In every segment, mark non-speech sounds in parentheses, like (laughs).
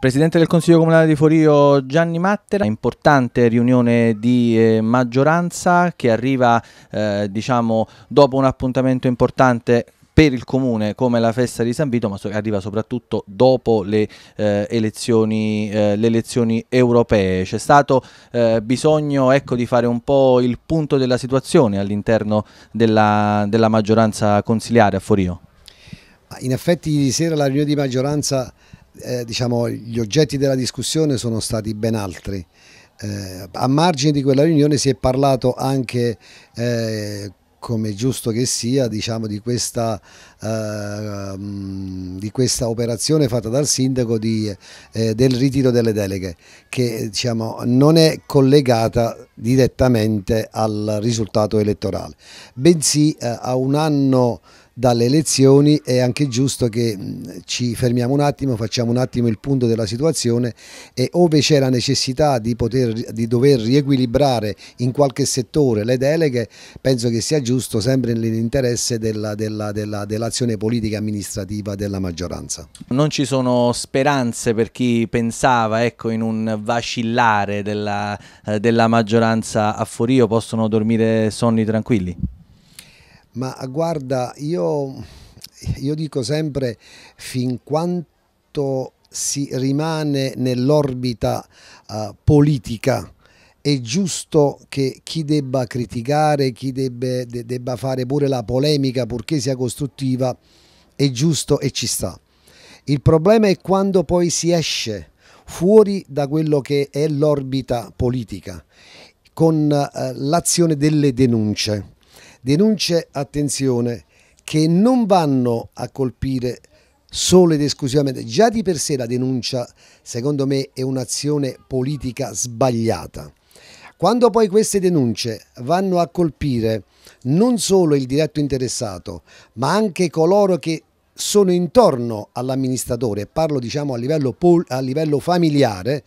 Il Presidente del Consiglio Comunale di Forio Gianni Mattera, importante riunione di eh, maggioranza che arriva eh, diciamo, dopo un appuntamento importante per il comune come la festa di San Vito, ma che arriva soprattutto dopo le, eh, elezioni, eh, le elezioni, europee. C'è stato eh, bisogno ecco, di fare un po' il punto della situazione all'interno della, della maggioranza consiliare a Forio. In effetti ieri sera la riunione di maggioranza eh, diciamo, gli oggetti della discussione sono stati ben altri. Eh, a margine di quella riunione si è parlato anche, eh, come giusto che sia, diciamo, di, questa, eh, mm, di, questa, operazione fatta dal sindaco di, eh, del ritiro delle deleghe, che diciamo, non è collegata direttamente al risultato elettorale, bensì eh, a un anno dalle elezioni è anche giusto che ci fermiamo un attimo, facciamo un attimo il punto della situazione e ove c'è la necessità di, poter, di dover riequilibrare in qualche settore le deleghe, penso che sia giusto sempre nell'interesse dell'azione della, della, dell politica e amministrativa della maggioranza. Non ci sono speranze per chi pensava ecco, in un vacillare della, eh, della maggioranza a Forio, possono dormire sonni tranquilli? Ma guarda, io, io dico sempre fin quanto si rimane nell'orbita uh, politica è giusto che chi debba criticare, chi debbe, de, debba fare pure la polemica purché sia costruttiva, è giusto e ci sta. Il problema è quando poi si esce fuori da quello che è l'orbita politica con eh, l'azione delle denunce. Denunce, attenzione, che non vanno a colpire solo ed esclusivamente, già di per sé la denuncia secondo me è un'azione politica sbagliata. Quando poi queste denunce vanno a colpire non solo il diretto interessato, ma anche coloro che sono intorno all'amministratore, parlo diciamo a livello, a livello familiare,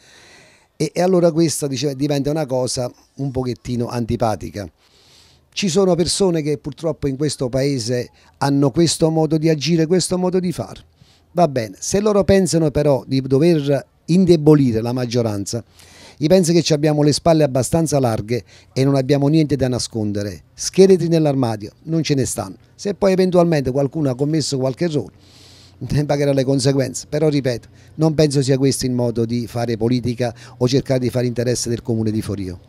e, e allora questa diciamo, diventa una cosa un pochettino antipatica. Ci sono persone che purtroppo in questo paese hanno questo modo di agire, questo modo di fare. Va bene, se loro pensano però di dover indebolire la maggioranza, io penso che abbiamo le spalle abbastanza larghe e non abbiamo niente da nascondere. Scheletri nell'armadio non ce ne stanno. Se poi eventualmente qualcuno ha commesso qualche errore, ne (laughs) pagherà le conseguenze. Però ripeto, non penso sia questo il modo di fare politica o cercare di fare interesse del comune di Forio.